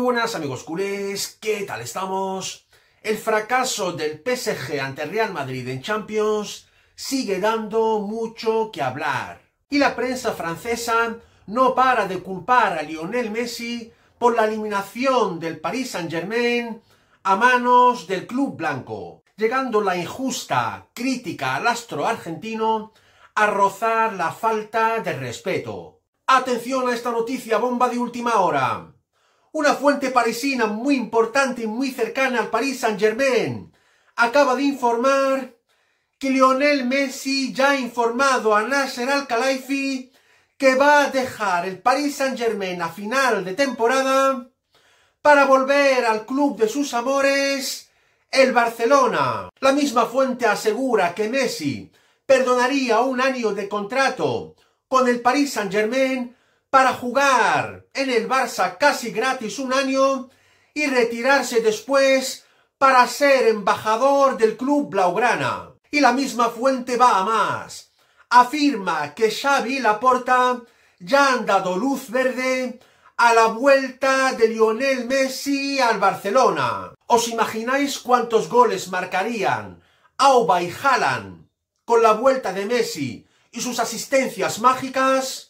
Muy buenas amigos culés, ¿qué tal estamos? El fracaso del PSG ante Real Madrid en Champions sigue dando mucho que hablar. Y la prensa francesa no para de culpar a Lionel Messi por la eliminación del Paris Saint-Germain a manos del club blanco, llegando la injusta crítica al astro argentino a rozar la falta de respeto. Atención a esta noticia bomba de última hora una fuente parisina muy importante y muy cercana al Paris Saint-Germain, acaba de informar que Lionel Messi ya ha informado a Nasser Al-Khelaifi que va a dejar el Paris Saint-Germain a final de temporada para volver al club de sus amores, el Barcelona. La misma fuente asegura que Messi perdonaría un año de contrato con el Paris Saint-Germain para jugar en el Barça casi gratis un año y retirarse después para ser embajador del club blaugrana. Y la misma fuente va a más. Afirma que Xavi y Laporta ya han dado luz verde a la vuelta de Lionel Messi al Barcelona. ¿Os imagináis cuántos goles marcarían Auba y Haaland con la vuelta de Messi y sus asistencias mágicas?